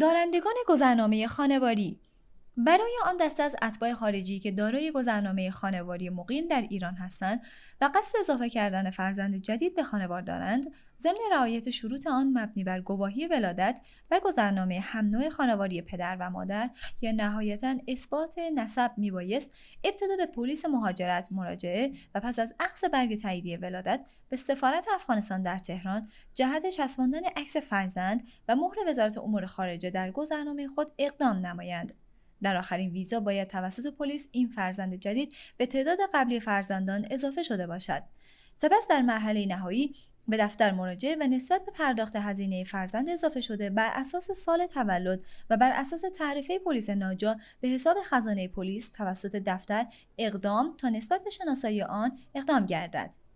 دارندگان گذرنامه خانواری برای آن دسته از اتباع خارجی که دارای گذرنامه خانواری مقیم در ایران هستند و قصد اضافه کردن فرزند جدید به خانوار دارند ضمن رعایت شروط آن مبنی بر گواهی ولادت و گذرنامه هم نوع خانواری پدر و مادر یا نهایتا اثبات نسب میبایست ابتدا به پلیس مهاجرت مراجعه و پس از اخذ برگ تاییدیه ولادت به سفارت افغانستان در تهران جهت چسباندن عکس فرزند و مهر وزارت امور خارجه در گذرنامه خود اقدام نمایند در آخرین ویزا باید توسط پلیس این فرزند جدید به تعداد قبلی فرزندان اضافه شده باشد سپس در مرحله نهایی به دفتر مراجعه و نسبت به پرداخت هزینه فرزند اضافه شده بر اساس سال تولد و بر اساس تعرفه پلیس ناجا به حساب خزانه پلیس توسط دفتر اقدام تا نسبت به شناسایی آن اقدام گردد